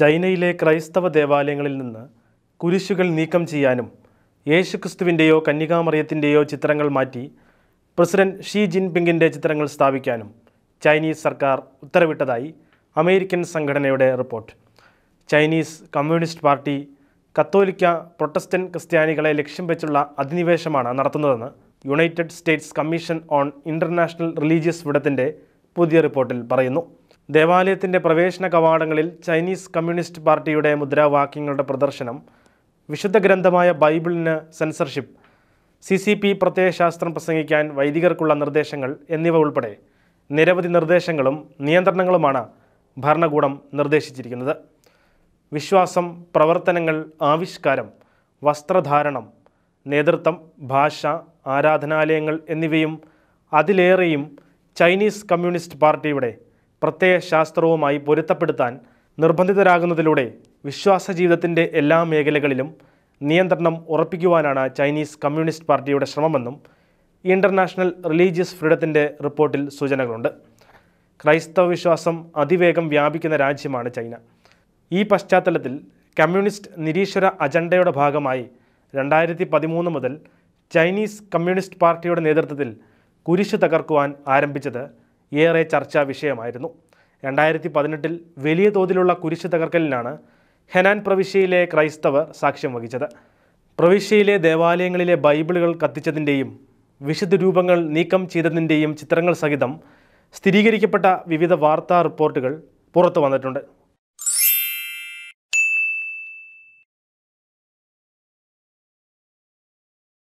ചൈനയിലെ ക്രൈസ്തവ ദേവാലയങ്ങളിൽ നിന്ന് കുരിശുകൾ നീക്കം ചെയ്യാനും യേശുക്രിസ്തുവിൻ്റെയോ കന്യകാമറിയത്തിൻ്റെയോ ചിത്രങ്ങൾ മാറ്റി പ്രസിഡന്റ് ഷീ ജിൻപിങ്ങിൻ്റെ ചിത്രങ്ങൾ സ്ഥാപിക്കാനും ചൈനീസ് സർക്കാർ ഉത്തരവിട്ടതായി അമേരിക്കൻ സംഘടനയുടെ റിപ്പോർട്ട് ചൈനീസ് കമ്മ്യൂണിസ്റ്റ് പാർട്ടി കത്തോലിക്ക പ്രൊട്ടസ്റ്റൻ്റ് ക്രിസ്ത്യാനികളെ ലക്ഷ്യം വെച്ചുള്ള അധിനിവേശമാണ് നടത്തുന്നതെന്ന് United States commission on international religious വിടത്തിൻ്റെ പുതിയ റിപ്പോർട്ടിൽ പറയുന്നു ദേവാലയത്തിൻ്റെ പ്രവേശന കവാടങ്ങളിൽ ചൈനീസ് കമ്മ്യൂണിസ്റ്റ് പാർട്ടിയുടെ മുദ്രാവാക്യങ്ങളുടെ പ്രദർശനം വിശുദ്ധ ഗ്രന്ഥമായ ബൈബിളിന് സെൻസർഷിപ്പ് സി സി പി പ്രത്യയശാസ്ത്രം പ്രസംഗിക്കാൻ വൈദികർക്കുള്ള നിർദ്ദേശങ്ങൾ എന്നിവ ഉൾപ്പെടെ നിരവധി നിർദ്ദേശങ്ങളും നിയന്ത്രണങ്ങളുമാണ് ഭരണകൂടം നിർദ്ദേശിച്ചിരിക്കുന്നത് വിശ്വാസം പ്രവർത്തനങ്ങൾ ആവിഷ്കാരം വസ്ത്രധാരണം നേതൃത്വം ഭാഷ ആരാധനാലയങ്ങൾ എന്നിവയും അതിലേറെയും ചൈനീസ് കമ്മ്യൂണിസ്റ്റ് പാർട്ടിയുടെ പ്രത്യേക ശാസ്ത്രവുമായി പൊരുത്തപ്പെടുത്താൻ നിർബന്ധിതരാകുന്നതിലൂടെ വിശ്വാസ ജീവിതത്തിൻ്റെ എല്ലാ മേഖലകളിലും നിയന്ത്രണം ഉറപ്പിക്കുവാനാണ് ചൈനീസ് കമ്മ്യൂണിസ്റ്റ് പാർട്ടിയുടെ ശ്രമമെന്നും ഇൻ്റർനാഷണൽ റിലീജിയസ് ഫ്രീഡത്തിൻ്റെ റിപ്പോർട്ടിൽ സൂചനകളുണ്ട് ക്രൈസ്തവ വിശ്വാസം അതിവേഗം വ്യാപിക്കുന്ന രാജ്യമാണ് ചൈന ഈ പശ്ചാത്തലത്തിൽ കമ്മ്യൂണിസ്റ്റ് നിരീശ്വര അജണ്ടയുടെ ഭാഗമായി രണ്ടായിരത്തി പതിമൂന്ന് മുതൽ ചൈനീസ് കമ്മ്യൂണിസ്റ്റ് പാർട്ടിയുടെ നേതൃത്വത്തിൽ കുരിശു തകർക്കുവാൻ ആരംഭിച്ചത് ഏറെ ചർച്ചാ വിഷയമായിരുന്നു രണ്ടായിരത്തി പതിനെട്ടിൽ വലിയ തോതിലുള്ള കുരിശ് തകർക്കലിനാണ് ഹെനാൻ പ്രവിശ്യയിലെ ക്രൈസ്തവർ സാക്ഷ്യം വഹിച്ചത് പ്രവിശ്യയിലെ ദേവാലയങ്ങളിലെ ബൈബിളുകൾ കത്തിച്ചതിൻ്റെയും വിശുദ്ധ രൂപങ്ങൾ നീക്കം ചെയ്തതിൻ്റെയും ചിത്രങ്ങൾ സഹിതം സ്ഥിരീകരിക്കപ്പെട്ട വിവിധ വാർത്താ റിപ്പോർട്ടുകൾ പുറത്തു വന്നിട്ടുണ്ട്